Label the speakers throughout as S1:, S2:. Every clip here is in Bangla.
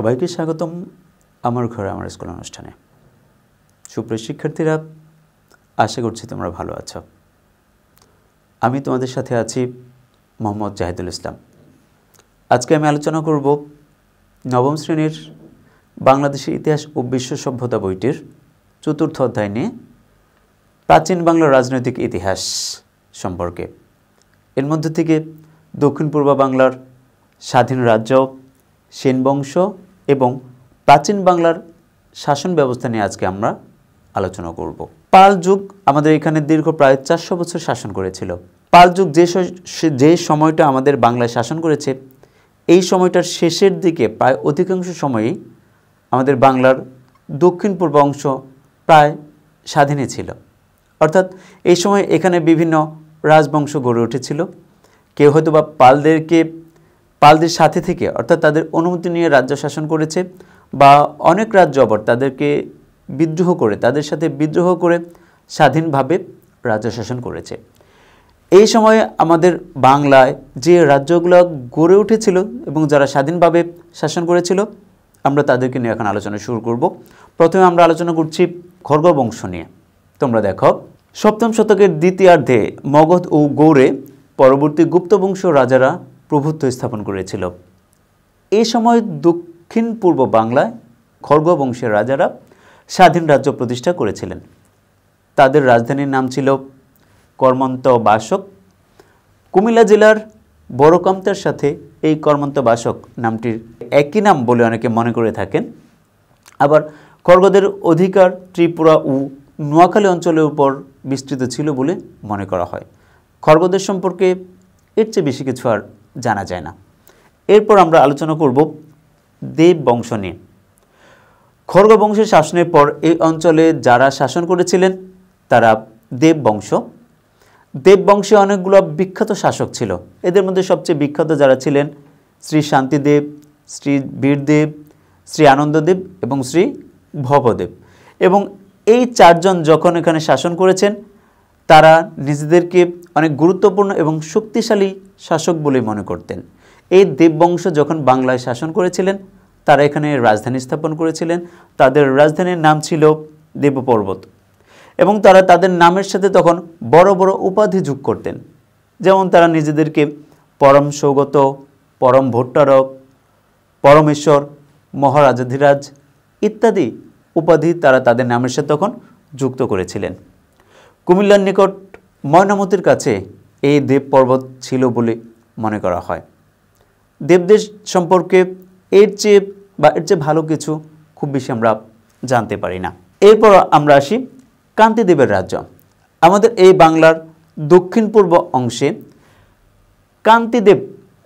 S1: সবাইকে স্বাগতম আমার ঘরে আমার স্কুল অনুষ্ঠানে সুপ্রিয় শিক্ষার্থীরা আশা করছি তোমরা ভালো আছো আমি তোমাদের সাথে আছি মোহাম্মদ জাহিদুল ইসলাম আজকে আমি আলোচনা করব নবম শ্রেণীর বাংলাদেশের ইতিহাস ও বিশ্ব সভ্যতা বইটির চতুর্থ অধ্যায় নিয়ে প্রাচীন বাংলার রাজনৈতিক ইতিহাস সম্পর্কে এর মধ্যে থেকে দক্ষিণ পূর্ব বাংলার স্বাধীন রাজ্য সেনবংশ এবং প্রাচীন বাংলার শাসন ব্যবস্থা নিয়ে আজকে আমরা আলোচনা করব পাল যুগ আমাদের এখানে দীর্ঘ প্রায় চারশো বছর শাসন করেছিল পাল যুগ যে যে সময়টা আমাদের বাংলায় শাসন করেছে এই সময়টার শেষের দিকে প্রায় অধিকাংশ সময়েই আমাদের বাংলার দক্ষিণ পূর্ব অংশ প্রায় স্বাধীনে ছিল অর্থাৎ এই সময় এখানে বিভিন্ন রাজবংশ গড়ে উঠেছিল কেউ হয়তো বা পালদেরকে পালদের সাথে থেকে অর্থাৎ তাদের অনুমতি নিয়ে রাজ্য শাসন করেছে বা অনেক রাজ্য আবার তাদেরকে বিদ্রোহ করে তাদের সাথে বিদ্রোহ করে স্বাধীনভাবে রাজ্য শাসন করেছে এই সময়ে আমাদের বাংলায় যে রাজ্যগুলো গড়ে উঠেছিল এবং যারা স্বাধীনভাবে শাসন করেছিল আমরা তাদেরকে নিয়ে এখন আলোচনা শুরু করব প্রথমে আমরা আলোচনা করছি খর্গ বংশ নিয়ে তোমরা দেখো সপ্তম শতকের দ্বিতীয়ার্ধে মগধ ও গৌড়ে পরবর্তী গুপ্ত বংশ রাজারা প্রভুত্ব স্থাপন করেছিল এ সময় দক্ষিণ পূর্ব বাংলায় খর্গ বংশের রাজারা স্বাধীন রাজ্য প্রতিষ্ঠা করেছিলেন তাদের রাজধানীর নাম ছিল কর্মন্ত বাসক কুমিল্লা জেলার বড়কামতার সাথে এই কর্মন্ত বাসক নামটির একই নাম বলে অনেকে মনে করে থাকেন আবার খর্গদের অধিকার ত্রিপুরা ও নোয়াখালী অঞ্চলের উপর বিস্তৃত ছিল বলে মনে করা হয় খর্গদের সম্পর্কে এর চেয়ে বেশি কিছু আর জানা যায় না এরপর আমরা আলোচনা করব দেব বংশ নিয়ে খর্গ বংশের শাসনের পর এই অঞ্চলে যারা শাসন করেছিলেন তারা দেব বংশ দেব বংশে অনেকগুলো বিখ্যাত শাসক ছিল এদের মধ্যে সবচেয়ে বিখ্যাত যারা ছিলেন শ্রী শান্তিদেব শ্রী বীরদেব শ্রী আনন্দদেব এবং শ্রী ভবদেব এবং এই চারজন যখন এখানে শাসন করেছেন তারা নিজেদেরকে অনেক গুরুত্বপূর্ণ এবং শক্তিশালী শাসক বলে মনে করতেন এই দেববংশ যখন বাংলায় শাসন করেছিলেন তারা এখানে রাজধানী স্থাপন করেছিলেন তাদের রাজধানীর নাম ছিল দেবপর্বত এবং তারা তাদের নামের সাথে তখন বড় বড় উপাধি যোগ করতেন যেমন তারা নিজেদেরকে পরম সৌগত পরম ভট্টারক পরমেশ্বর মহারাজাধিরাজ ইত্যাদি উপাধি তারা তাদের নামের সাথে তখন যুক্ত করেছিলেন কুমিল্লার নিকট ময়নামতির কাছে এই দেব পর্বত ছিল বলে মনে করা হয় দেবদেশ সম্পর্কে এর চেয়ে বা এর চেয়ে ভালো কিছু খুব বেশি আমরা জানতে পারি না এরপর আমরা আসি কান্তিদেবের রাজ্য আমাদের এই বাংলার দক্ষিণ পূর্ব অংশে কান্তিদেব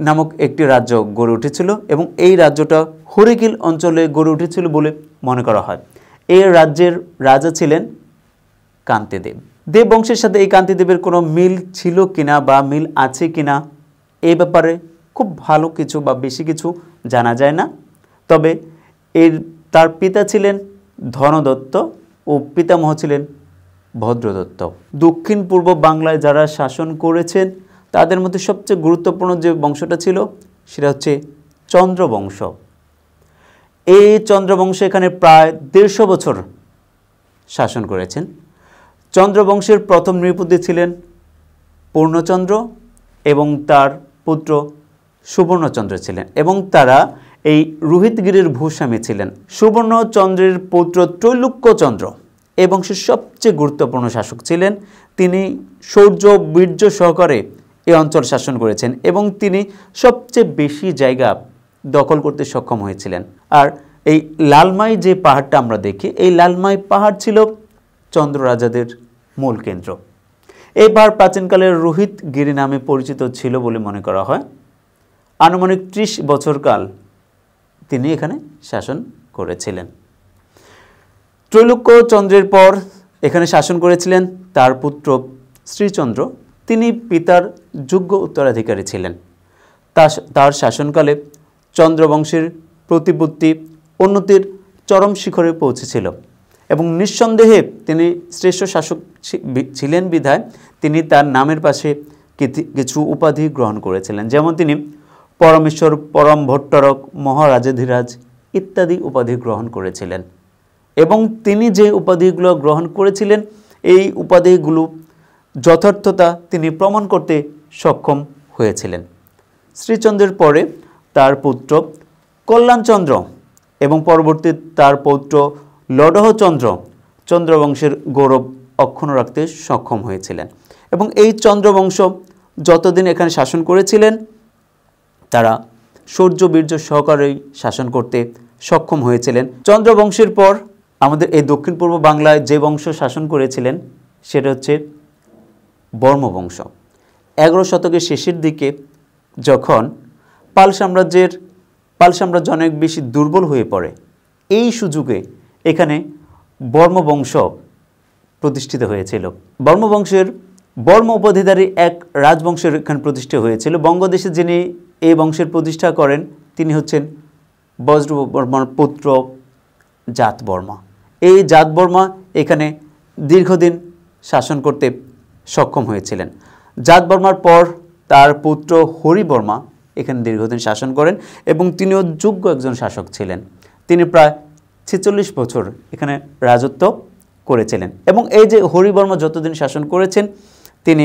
S1: নামক একটি রাজ্য গড়ে উঠেছিল এবং এই রাজ্যটা হরিকিল অঞ্চলে গড়ে উঠেছিল বলে মনে করা হয় এই রাজ্যের রাজা ছিলেন কান্তিদেব দেব বংশের সাথে এই কান্তিদেবের কোনো মিল ছিল কিনা বা মিল আছে কিনা এই ব্যাপারে খুব ভালো কিছু বা বেশি কিছু জানা যায় না তবে এর তার পিতা ছিলেন ধনদত্ত ও পিতামহ ছিলেন ভদ্রদত্ত দক্ষিণ পূর্ব বাংলায় যারা শাসন করেছেন তাদের মধ্যে সবচেয়ে গুরুত্বপূর্ণ যে বংশটা ছিল সেটা হচ্ছে চন্দ্রবংশ এই চন্দ্রবংশ এখানে প্রায় দেড়শো বছর শাসন করেছেন চন্দ্রবংশের প্রথম নৃপতি ছিলেন পূর্ণচন্দ্র এবং তার পুত্র সুবর্ণচন্দ্র ছিলেন এবং তারা এই রোহিতগিরির ভূস্বামী ছিলেন সুবর্ণচন্দ্রের পুত্র ত্রৈলুক্যচন্দ্র এ বংশের সবচেয়ে গুরুত্বপূর্ণ শাসক ছিলেন তিনি সৌর্য বীর্য সহকারে এ অঞ্চল শাসন করেছেন এবং তিনি সবচেয়ে বেশি জায়গা দখল করতে সক্ষম হয়েছিলেন আর এই লালমাই যে পাহাড়টা আমরা দেখি এই লালমাই পাহাড় ছিল চন্দ্র রাজাদের মূল কেন্দ্র এই পাহাড় প্রাচীনকালের রোহিত গিরি নামে পরিচিত ছিল বলে মনে করা হয় আনুমানিক ত্রিশ বছরকাল তিনি এখানে শাসন করেছিলেন ত্রৈলোক্য চন্দ্রের পর এখানে শাসন করেছিলেন তার পুত্র শ্রীচন্দ্র তিনি পিতার যোগ্য উত্তরাধিকারী ছিলেন তার শাসনকালে চন্দ্রবংশের প্রতিপত্তি উন্নতির চরম শিখরে পৌঁছেছিল এবং নিঃসন্দেহে তিনি শ্রেষ্ঠ শাসক ছিলেন বিধায় তিনি তার নামের পাশে কিছু উপাধি গ্রহণ করেছিলেন যেমন তিনি পরমেশ্বর পরম ভট্টরক মহারাজাধিরাজ ইত্যাদি উপাধি গ্রহণ করেছিলেন এবং তিনি যে উপাধিগুলো গ্রহণ করেছিলেন এই উপাধিগুলো যথার্থতা তিনি প্রমাণ করতে সক্ষম হয়েছিলেন শ্রীচন্দ্রের পরে তার পুত্র কল্যাণচন্দ্র এবং পরবর্তী তার পৌত্র লডহ চন্দ্র চন্দ্রবংশের গৌরব অক্ষুণ্ণ রাখতে সক্ষম হয়েছিলেন এবং এই চন্দ্রবংশ যতদিন এখানে শাসন করেছিলেন তারা সূর্য বীর্য সহকারেই শাসন করতে সক্ষম হয়েছিলেন চন্দ্রবংশের পর আমাদের এই দক্ষিণ পূর্ব বাংলায় যে বংশ শাসন করেছিলেন সেটা হচ্ছে বর্মবংশ এগারো শতকের শেষের দিকে যখন পাল সাম্রাজ্যের পাল সাম্রাজ্য অনেক বেশি দুর্বল হয়ে পড়ে এই সুযোগে এখানে বর্মবংশ প্রতিষ্ঠিত হয়েছিল বর্মবংশের বর্ম উপাধিধারী এক রাজবংশের এখানে প্রতিষ্ঠিত হয়েছিল বঙ্গদেশে যিনি এই বংশের প্রতিষ্ঠা করেন তিনি হচ্ছেন বজ্রবর্মার পুত্র জাতবর্মা এই জাতবর্মা এখানে দীর্ঘদিন শাসন করতে সক্ষম হয়েছিলেন জাতবর্মার পর তার পুত্র হরিবর্মা এখানে দীর্ঘদিন শাসন করেন এবং তিনিও যোগ্য একজন শাসক ছিলেন তিনি প্রায় ছেচল্লিশ বছর এখানে রাজত্ব করেছিলেন এবং এই যে হরিবর্ম যতদিন শাসন করেছেন তিনি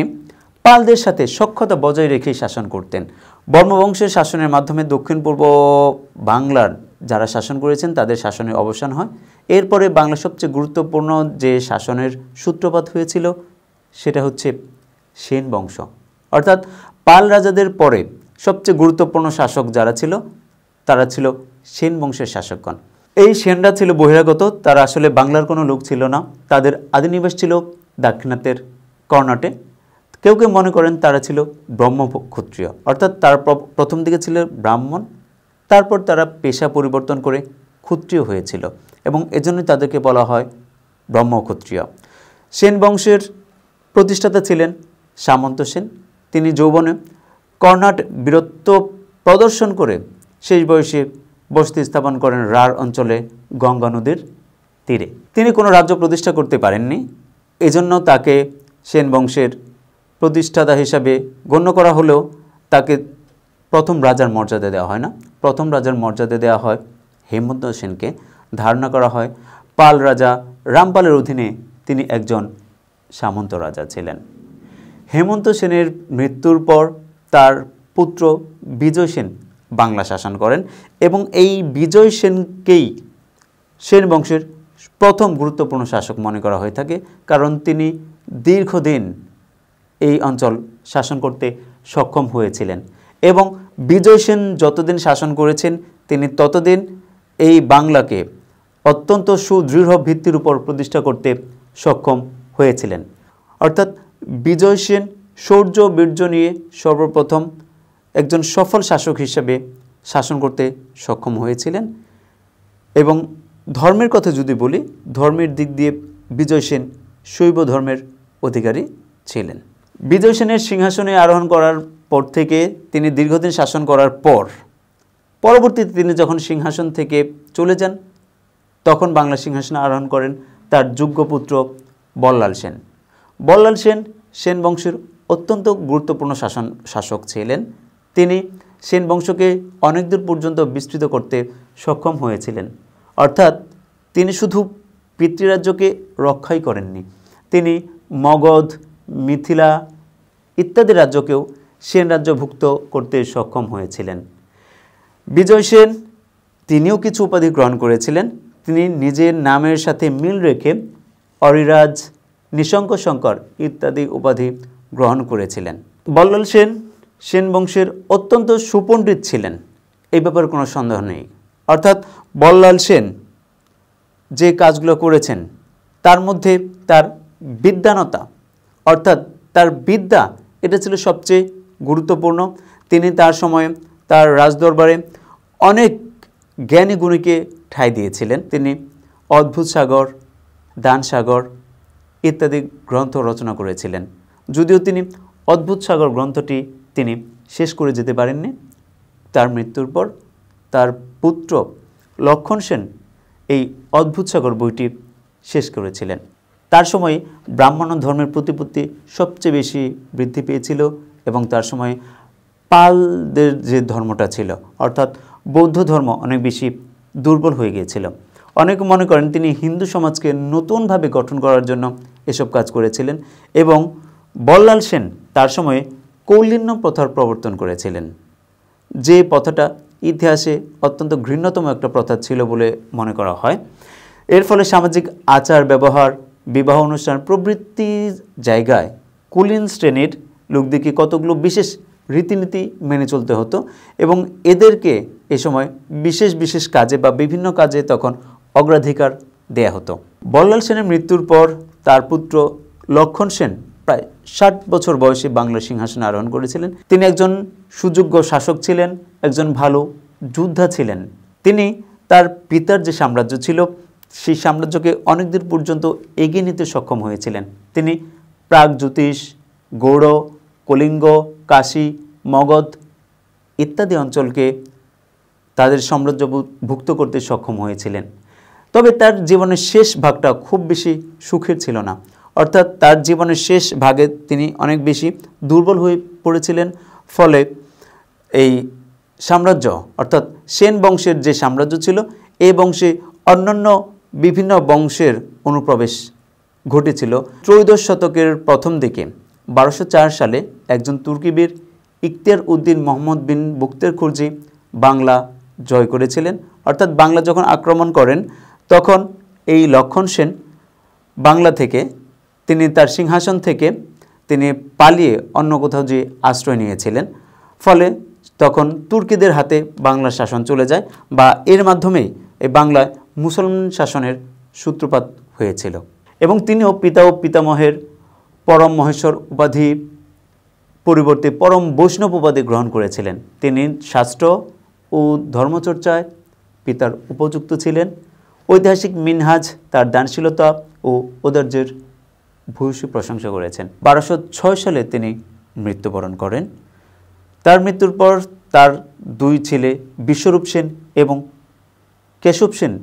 S1: পালদের সাথে সক্ষতা বজায় রেখেই শাসন করতেন বর্মবংশের শাসনের মাধ্যমে দক্ষিণ পূর্ব বাংলার যারা শাসন করেছেন তাদের শাসনের অবসান হয় এরপরে বাংলার সবচেয়ে গুরুত্বপূর্ণ যে শাসনের সূত্রপাত হয়েছিল সেটা হচ্ছে সেন বংশ অর্থাৎ পাল রাজাদের পরে সবচেয়ে গুরুত্বপূর্ণ শাসক যারা ছিল তারা ছিল সেন বংশের শাসকগণ এই সেনরা ছিল বহিরাগত তারা আসলে বাংলার কোনো লোক ছিল না তাদের আদিনিবাস ছিল দাক্ষিণাত্যের কর্ণাটে কেউ কেউ মনে করেন তারা ছিল ব্রহ্ম ক্ষত্রিয় অর্থাৎ তার প্রথম দিকে ছিল ব্রাহ্মণ তারপর তারা পেশা পরিবর্তন করে ক্ষত্রিয় হয়েছিল এবং এজন্যই তাদেরকে বলা হয় ব্রহ্ম ক্ষত্রিয় সেন বংশের প্রতিষ্ঠাতা ছিলেন সামন্ত সেন তিনি যৌবনে কর্ণাট বীরত্ব প্রদর্শন করে শেষ বয়সে বসতি স্থাপন করেন রাঢ় অঞ্চলে গঙ্গা নদীর তীরে তিনি কোনো রাজ্য প্রতিষ্ঠা করতে পারেননি এজন্য তাকে সেন বংশের প্রতিষ্ঠাতা হিসাবে গণ্য করা হলেও তাকে প্রথম রাজার মর্যাদা দেওয়া হয় না প্রথম রাজার মর্যাদা দেওয়া হয় হেমন্ত সেনকে ধারণা করা হয় পাল রাজা রামপালের অধীনে তিনি একজন সামন্ত রাজা ছিলেন হেমন্ত সেনের মৃত্যুর পর তার পুত্র বিজয় সেন বাংলা শাসন করেন এবং এই বিজয় সেনকেই সেন বংশের প্রথম গুরুত্বপূর্ণ শাসক মনে করা হয়ে থাকে কারণ তিনি দীর্ঘদিন এই অঞ্চল শাসন করতে সক্ষম হয়েছিলেন এবং বিজয় সেন যতদিন শাসন করেছেন তিনি ততদিন এই বাংলাকে অত্যন্ত সুদৃঢ় ভিত্তির উপর প্রতিষ্ঠা করতে সক্ষম হয়েছিলেন অর্থাৎ বিজয় সেন শৌর্য বীর্য নিয়ে সর্বপ্রথম একজন সফল শাসক হিসেবে শাসন করতে সক্ষম হয়েছিলেন এবং ধর্মের কথা যদি বলি ধর্মের দিক দিয়ে বিজয় সেন শৈব ধর্মের অধিকারী ছিলেন বিজয় সেনের সিংহাসনে আরোহণ করার পর থেকে তিনি দীর্ঘদিন শাসন করার পর পরবর্তীতে তিনি যখন সিংহাসন থেকে চলে যান তখন বাংলা সিংহাসনে আরোহণ করেন তার যোগ্য পুত্র বল্লাল সেন বল্লাল সেন সেন বংশের অত্যন্ত গুরুত্বপূর্ণ শাসন শাসক ছিলেন তিনি সেন বংশকে অনেক দূর পর্যন্ত বিস্তৃত করতে সক্ষম হয়েছিলেন অর্থাৎ তিনি শুধু পিতৃরাজ্যকে রক্ষাই করেননি তিনি মগধ মিথিলা ইত্যাদি রাজ্যকেও সেন রাজ্যভুক্ত করতে সক্ষম হয়েছিলেন বিজয় সেন তিনিও কিছু উপাধি গ্রহণ করেছিলেন তিনি নিজের নামের সাথে মিল রেখে অরিরাজ নিশঙ্ক শঙ্কর ইত্যাদি উপাধি গ্রহণ করেছিলেন বল্লাল সেন সেন বংশের অত্যন্ত সুপণ্ডিত ছিলেন এই ব্যাপারে কোনো সন্দেহ নেই অর্থাৎ বল্লাল সেন যে কাজগুলো করেছেন তার মধ্যে তার বিদ্যানতা অর্থাৎ তার বিদ্যা এটা ছিল সবচেয়ে গুরুত্বপূর্ণ তিনি তার সময়ে তার রাজদরবারে অনেক জ্ঞানী গুণীকে ঠাঁই দিয়েছিলেন তিনি অদ্ভুত সাগর দান সাগর ইত্যাদি গ্রন্থ রচনা করেছিলেন যদিও তিনি অদ্ভুত সাগর গ্রন্থটি তিনি শেষ করে যেতে পারেননি তার মৃত্যুর পর তার পুত্র লক্ষণ সেন এই অদ্ভুত সাগর বইটি শেষ করেছিলেন তার সময়ে ব্রাহ্মণ ধর্মের প্রতিপত্তি সবচেয়ে বেশি বৃদ্ধি পেয়েছিল এবং তার সময়ে পালদের যে ধর্মটা ছিল অর্থাৎ বৌদ্ধ ধর্ম অনেক বেশি দুর্বল হয়ে গিয়েছিল অনেকে মনে করেন তিনি হিন্দু সমাজকে নতুনভাবে গঠন করার জন্য এসব কাজ করেছিলেন এবং বল্লাল সেন তার সময়ে কৌলিন্য প্রথার প্রবর্তন করেছিলেন যে প্রথাটা ইতিহাসে অত্যন্ত ঘৃণ্যতম একটা প্রথা ছিল বলে মনে করা হয় এর ফলে সামাজিক আচার ব্যবহার বিবাহ অনুষ্ঠান প্রবৃত্তি জায়গায় কুলিন শ্রেণীর লোকদিকে কতগুলো বিশেষ রীতিনীতি মেনে চলতে হতো এবং এদেরকে এ সময় বিশেষ বিশেষ কাজে বা বিভিন্ন কাজে তখন অগ্রাধিকার দেয়া হতো বল্লাল সেনের মৃত্যুর পর তার পুত্র লক্ষণ সেন প্রায় ষাট বছর বয়সে বাংলা সিংহাসনে আরোহণ করেছিলেন তিনি একজন সুযোগ্য শাসক ছিলেন একজন ভালো যোদ্ধা ছিলেন তিনি তার পিতার যে সাম্রাজ্য ছিল সেই সাম্রাজ্যকে অনেকদিন পর্যন্ত এগিয়ে নিতে সক্ষম হয়েছিলেন তিনি প্রাগ জ্যোতিষ গৌড় কলিঙ্গ কাশী মগধ ইত্যাদি অঞ্চলকে তাদের সাম্রাজ্য ভুক্ত করতে সক্ষম হয়েছিলেন তবে তার জীবনের শেষ ভাগটা খুব বেশি সুখের ছিল না অর্থাৎ তার জীবনের শেষ ভাগে তিনি অনেক বেশি দুর্বল হয়ে পড়েছিলেন ফলে এই সাম্রাজ্য অর্থাৎ সেন বংশের যে সাম্রাজ্য ছিল এই বংশে অন্যান্য বিভিন্ন বংশের অনুপ্রবেশ ঘটেছিল ত্রয়োদশ শতকের প্রথম দিকে বারোশো সালে একজন তুর্কিবীর ইকতিয়ার উদ্দিন মোহাম্মদ বিন বুক্তের খুরজি বাংলা জয় করেছিলেন অর্থাৎ বাংলা যখন আক্রমণ করেন তখন এই লক্ষণ সেন বাংলা থেকে তিনি তার সিংহাসন থেকে তিনি পালিয়ে অন্য কোথাও যে আশ্রয় নিয়েছিলেন ফলে তখন তুর্কিদের হাতে বাংলার শাসন চলে যায় বা এর মাধ্যমেই এই বাংলায় মুসলমান শাসনের সূত্রপাত হয়েছিল এবং তিনিও পিতা ও পিতামহের পরম মহেশ্বর উপাধি পরিবর্তে পরম বৈষ্ণব উপাধি গ্রহণ করেছিলেন তিনি শাস্ত্র ও ধর্মচর্চায় পিতার উপযুক্ত ছিলেন ঐতিহাসিক মিনহাজ তার দানশীলতা ও ঔদার্যের ভূয়সী প্রশংসা করেছেন বারোশো ছয় সালে তিনি মৃত্যুবরণ করেন তার মৃত্যুর পর তার দুই ছেলে বিশ্বরূপ সেন এবং কেশব সেন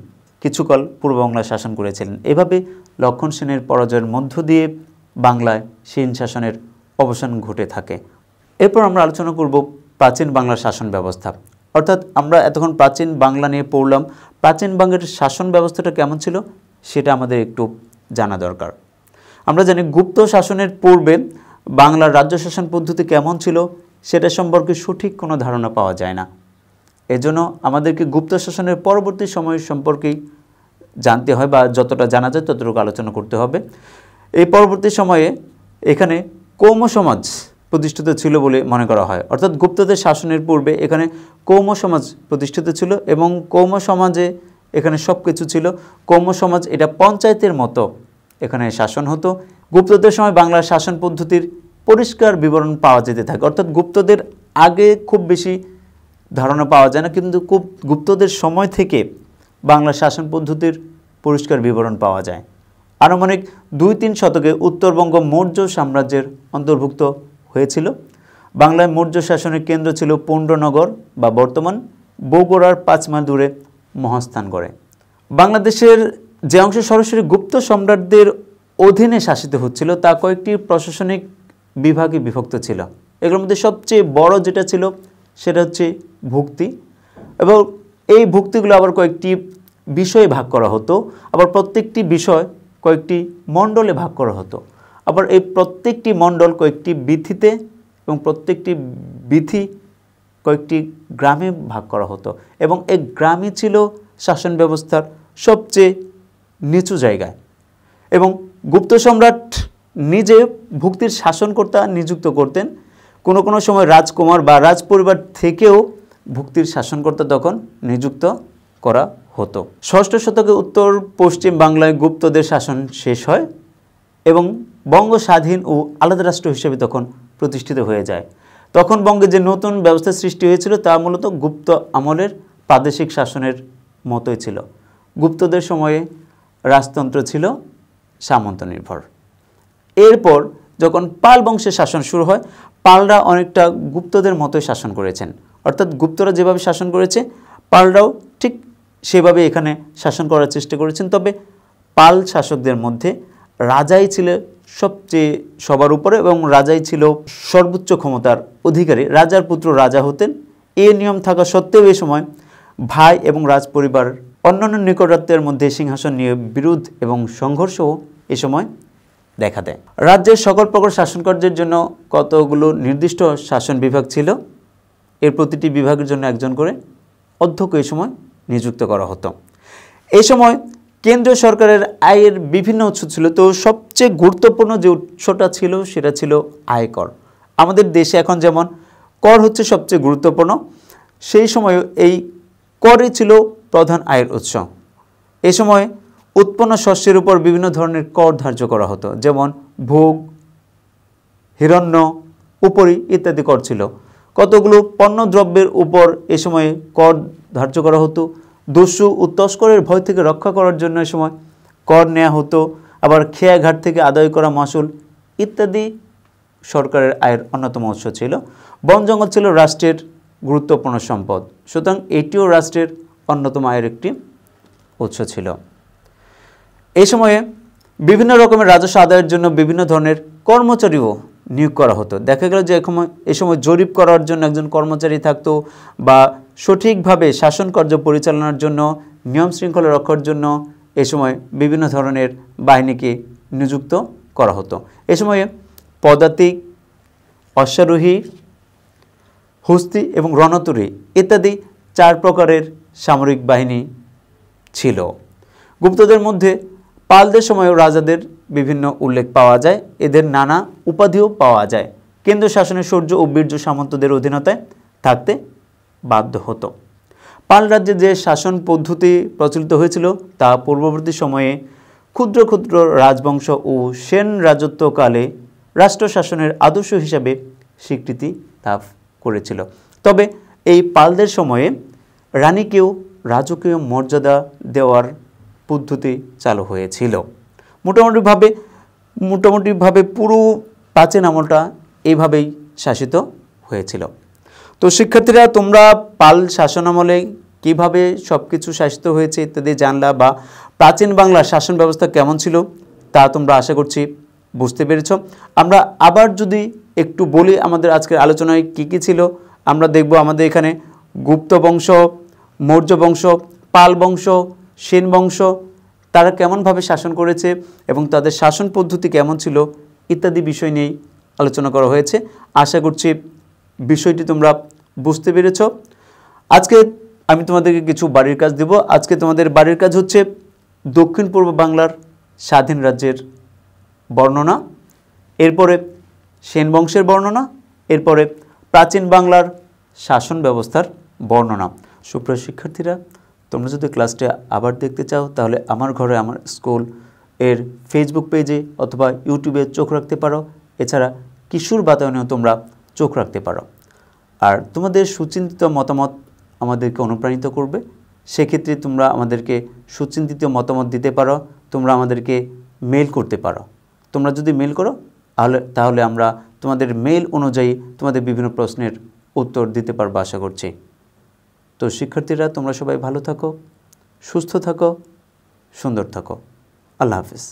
S1: কিছুকাল পূর্ব শাসন করেছিলেন এভাবে লক্ষণ সেনের পরাজয়ের মধ্য দিয়ে বাংলায় সেন শাসনের অবসান ঘটে থাকে এরপর আমরা আলোচনা করব প্রাচীন বাংলার শাসন ব্যবস্থা অর্থাৎ আমরা এতক্ষণ প্রাচীন বাংলা নিয়ে পড়লাম প্রাচীন বাংলার শাসন ব্যবস্থাটা কেমন ছিল সেটা আমাদের একটু জানা দরকার আমরা জানি গুপ্ত শাসনের পূর্বে বাংলার রাজ্য শাসন পদ্ধতি কেমন ছিল সেটা সম্পর্কে সঠিক কোনো ধারণা পাওয়া যায় না এজন্য আমাদেরকে গুপ্ত শাসনের পরবর্তী সময় সম্পর্কেই জানতে হয় বা যতটা জানা যায় ততটুকু আলোচনা করতে হবে এই পরবর্তী সময়ে এখানে কৌম সমাজ প্রতিষ্ঠিত ছিল বলে মনে করা হয় অর্থাৎ গুপ্তদের শাসনের পূর্বে এখানে কৌম সমাজ প্রতিষ্ঠিত ছিল এবং কৌম সমাজে এখানে সব কিছু ছিল কৌম সমাজ এটা পঞ্চায়েতের মতো এখানে শাসন হতো গুপ্তদের সময় বাংলার শাসন পদ্ধতির পরিষ্কার বিবরণ পাওয়া যেতে থাকে অর্থাৎ গুপ্তদের আগে খুব বেশি ধারণা পাওয়া যায় না কিন্তু খুব গুপ্তদের সময় থেকে বাংলার শাসন পদ্ধতির পরিষ্কার বিবরণ পাওয়া যায় আনুমানিক দুই তিন শতকে উত্তরবঙ্গ মৌর্য সাম্রাজ্যের অন্তর্ভুক্ত হয়েছিল বাংলায় মৌর্য শাসনের কেন্দ্র ছিল পুণ্ডনগর বা বর্তমান বগুড়ার পাঁচ মাইল দূরে মহাস্থান করে বাংলাদেশের যে অংশ সরাসরি গুপ্ত সম্রাটদের অধীনে শাসিত হচ্ছিল তা কয়েকটি প্রশাসনিক বিভাগে বিভক্ত ছিল এগুলোর মধ্যে সবচেয়ে বড় যেটা ছিল সেটা হচ্ছে ভুক্তি এবং এই ভুক্তিগুলো আবার কয়েকটি বিষয়ে ভাগ করা হতো আবার প্রত্যেকটি বিষয় কয়েকটি মণ্ডলে ভাগ করা হতো আবার এই প্রত্যেকটি মণ্ডল কয়েকটি বিথিতে এবং প্রত্যেকটি বিথি কয়েকটি গ্রামে ভাগ করা হতো এবং এই গ্রামই ছিল শাসন ব্যবস্থার সবচেয়ে নিচু জায়গায় এবং গুপ্ত সম্রাট নিজে ভুক্তির শাসনকর্তা নিযুক্ত করতেন কোনো কোনো সময় রাজকুমার বা রাজপরিবার থেকেও ভুক্তির শাসনকর্তা তখন নিযুক্ত করা হতো ষষ্ঠ শতকে উত্তর পশ্চিম বাংলায় গুপ্তদের শাসন শেষ হয় এবং বঙ্গ স্বাধীন ও আলাদা রাষ্ট্র হিসেবে তখন প্রতিষ্ঠিত হয়ে যায় তখন বঙ্গে যে নতুন ব্যবস্থা সৃষ্টি হয়েছিল তা মূলত গুপ্ত আমলের প্রাদেশিক শাসনের মতোই ছিল গুপ্তদের সময়ে রাজতন্ত্র ছিল সামন্ত নির্ভর এরপর যখন পাল বংশের শাসন শুরু হয় পালরা অনেকটা গুপ্তদের মতোই শাসন করেছেন অর্থাৎ গুপ্তরা যেভাবে শাসন করেছে পালরাও ঠিক সেভাবে এখানে শাসন করার চেষ্টা করেছেন তবে পাল শাসকদের মধ্যে রাজাই ছিল সবচেয়ে সবার উপরে এবং রাজাই ছিল সর্বোচ্চ ক্ষমতার অধিকারী রাজার পুত্র রাজা হতেন এ নিয়ম থাকা সত্ত্বেও এ সময় ভাই এবং রাজ পরিবার অন্যান্য নিকটাত্মের মধ্যে সিংহাসন নিয়ে বিরোধ এবং সংঘর্ষও এ সময় দেখা দেয় রাজ্যের সকল প্রকার শাসনকার্যের জন্য কতগুলো নির্দিষ্ট শাসন বিভাগ ছিল এর প্রতিটি বিভাগের জন্য একজন করে অধ্যক্ষ এ সময় নিযুক্ত করা হতো এই সময় কেন্দ্রীয় সরকারের আয়ের বিভিন্ন উৎস ছিল তো সবচেয়ে গুরুত্বপূর্ণ যে উৎসটা ছিল সেটা ছিল আয়কর আমাদের দেশে এখন যেমন কর হচ্ছে সবচেয়ে গুরুত্বপূর্ণ সেই সময় এই করই ছিল প্রধান আয়ের উৎস এ সময় উৎপন্ন শস্যের উপর বিভিন্ন ধরনের কর ধার্য করা হতো যেমন ভোগ হিরণ্য উপরি ইত্যাদি কর ছিল কতগুলো পণ্যদ্রব্যের উপর এ সময়ে কর ধার্য করা হতো দস্যু ও তস্করের ভয় থেকে রক্ষা করার জন্য এ সময় কর নেওয়া হতো আবার খেয়াঘাট থেকে আদায় করা মাসুল ইত্যাদি সরকারের আয়ের অন্যতম উৎস ছিল বন জঙ্গল ছিল রাষ্ট্রের গুরুত্বপূর্ণ সম্পদ সুতরাং এটিও রাষ্ট্রের অন্যতম আয়ের একটি উৎস ছিল এই সময়ে বিভিন্ন রকমের রাজস্ব আদায়ের জন্য বিভিন্ন ধরনের কর্মচারীও নিয়োগ করা হতো দেখা গেল যে এ সময় জরিপ করার জন্য একজন কর্মচারী থাকতো বা সঠিকভাবে শাসন কার্য পরিচালনার জন্য নিয়ম শৃঙ্খলা রক্ষার জন্য এ সময় বিভিন্ন ধরনের বাহিনীকে নিযুক্ত করা হতো এ সময়ে পদাতিক অশ্বারোহী হস্তি এবং রণতুরি ইত্যাদি চার প্রকারের সামরিক বাহিনী ছিল গুপ্তদের মধ্যে পালদের সময়ও রাজাদের বিভিন্ন উল্লেখ পাওয়া যায় এদের নানা উপাধিও পাওয়া যায় কেন্দ্র শাসনে সূর্য ও বীর্য সামন্তদের অধীনতায় থাকতে বাধ্য হতো পাল রাজ্যে যে শাসন পদ্ধতি প্রচলিত হয়েছিল তা পূর্ববর্তী সময়ে ক্ষুদ্র ক্ষুদ্র রাজবংশ ও সেন রাজত্বকালে রাষ্ট্র শাসনের আদর্শ হিসাবে স্বীকৃতি লাভ করেছিল তবে এই পালদের সময়ে রানীকেও রাজকীয় মর্যাদা দেওয়ার পদ্ধতি চালু হয়েছিল মোটামুটিভাবে মোটামুটিভাবে পুরো প্রাচীন আমলটা এইভাবেই শাসিত হয়েছিল তো শিক্ষার্থীরা তোমরা পাল শাসন আমলে কীভাবে সব কিছু শাসিত হয়েছে ইত্যাদি জানলা বা প্রাচীন বাংলার শাসন ব্যবস্থা কেমন ছিল তা তোমরা আশা করছি বুঝতে পেরেছ আমরা আবার যদি একটু বলি আমাদের আজকের আলোচনায় কি কি ছিল আমরা দেখব আমাদের এখানে গুপ্ত বংশ মৌর্য বংশ পাল বংশ সেন বংশ তারা কেমনভাবে শাসন করেছে এবং তাদের শাসন পদ্ধতি কেমন ছিল ইত্যাদি বিষয় নিয়েই আলোচনা করা হয়েছে আশা করছি বিষয়টি তোমরা বুঝতে পেরেছ আজকে আমি তোমাদেরকে কিছু বাড়ির কাজ দেব আজকে তোমাদের বাড়ির কাজ হচ্ছে দক্ষিণ পূর্ব বাংলার স্বাধীন রাজ্যের বর্ণনা এরপরে সেন বংশের বর্ণনা এরপরে প্রাচীন বাংলার শাসন ব্যবস্থার বর্ণনা সুপ্রিয় শিক্ষার্থীরা তোমরা যদি ক্লাসটি আবার দেখতে চাও তাহলে আমার ঘরে আমার স্কুল এর ফেসবুক পেজে অথবা ইউটিউবে চোখ রাখতে পারো এছাড়া কিশোর বাতায়নেও তোমরা চোখ রাখতে পারো আর তোমাদের সুচিন্তিত মতামত আমাদেরকে অনুপ্রাণিত করবে সেক্ষেত্রে তোমরা আমাদেরকে সুচিন্তিত মতামত দিতে পারো তোমরা আমাদেরকে মেল করতে পারো তোমরা যদি মেল করো তাহলে তাহলে আমরা তোমাদের মেল অনুযায়ী তোমাদের বিভিন্ন প্রশ্নের উত্তর দিতে পারবো আশা করছি তো শিক্ষার্থীরা তোমরা সবাই ভালো থাকো সুস্থ থাকো সুন্দর থাকো আল্লাহ হাফিজ